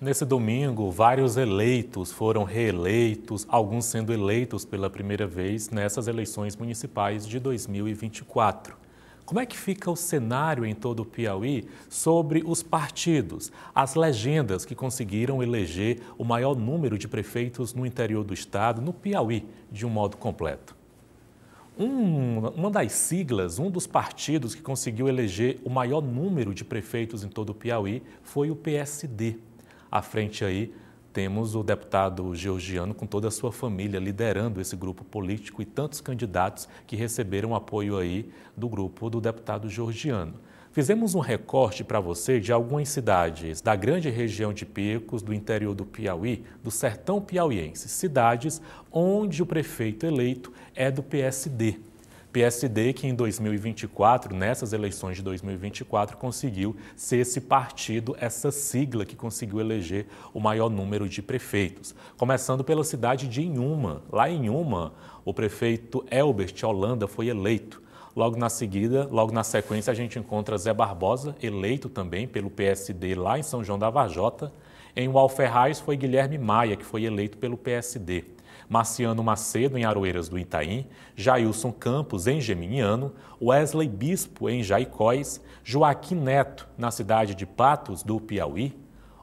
Nesse domingo, vários eleitos foram reeleitos, alguns sendo eleitos pela primeira vez nessas eleições municipais de 2024. Como é que fica o cenário em todo o Piauí sobre os partidos, as legendas que conseguiram eleger o maior número de prefeitos no interior do estado, no Piauí, de um modo completo? Um, uma das siglas, um dos partidos que conseguiu eleger o maior número de prefeitos em todo o Piauí foi o PSD. À frente aí temos o deputado georgiano com toda a sua família liderando esse grupo político e tantos candidatos que receberam apoio aí do grupo do deputado georgiano. Fizemos um recorte para você de algumas cidades da grande região de Picos, do interior do Piauí, do sertão piauiense, cidades onde o prefeito eleito é do PSD. PSD que em 2024, nessas eleições de 2024, conseguiu ser esse partido, essa sigla que conseguiu eleger o maior número de prefeitos. Começando pela cidade de Inhuma. Lá em Inhuma, o prefeito Elbert Holanda foi eleito. Logo na seguida, logo na sequência, a gente encontra Zé Barbosa, eleito também pelo PSD lá em São João da Varjota. Em Walferraz foi Guilherme Maia, que foi eleito pelo PSD. Marciano Macedo, em Aroeiras do Itaim, Jailson Campos, em Geminiano, Wesley Bispo, em Jaicóis, Joaquim Neto, na cidade de Patos, do Piauí.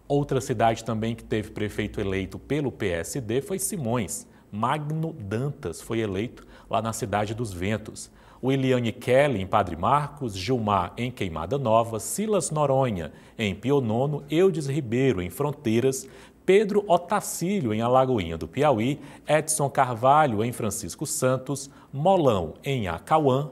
Outra cidade também que teve prefeito eleito pelo PSD foi Simões. Magno Dantas foi eleito lá na Cidade dos Ventos. Williane Kelly, em Padre Marcos, Gilmar, em Queimada Nova, Silas Noronha, em Pionono, Eudes Ribeiro, em Fronteiras, Pedro Otacílio, em Alagoinha do Piauí, Edson Carvalho, em Francisco Santos, Molão, em Acauã,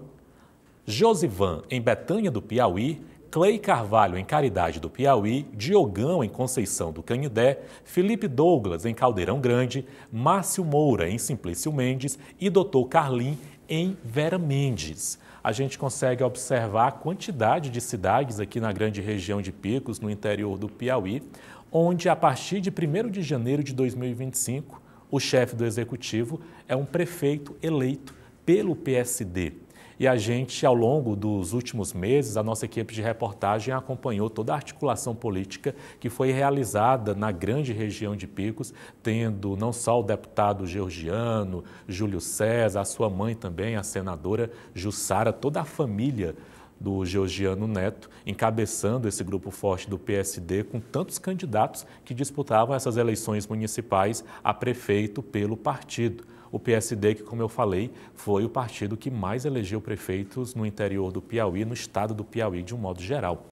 Josivan, em Betânia do Piauí, Clay Carvalho em Caridade do Piauí, Diogão em Conceição do Canidé, Felipe Douglas em Caldeirão Grande, Márcio Moura em Simplício Mendes e Dr. Carlim em Vera Mendes. A gente consegue observar a quantidade de cidades aqui na grande região de Picos, no interior do Piauí, onde a partir de 1 de janeiro de 2025, o chefe do executivo é um prefeito eleito pelo PSD. E a gente, ao longo dos últimos meses, a nossa equipe de reportagem acompanhou toda a articulação política que foi realizada na grande região de Picos, tendo não só o deputado georgiano, Júlio César, a sua mãe também, a senadora Jussara, toda a família do Georgiano Neto, encabeçando esse grupo forte do PSD com tantos candidatos que disputavam essas eleições municipais a prefeito pelo partido o PSD, que, como eu falei, foi o partido que mais elegeu prefeitos no interior do Piauí, no estado do Piauí, de um modo geral.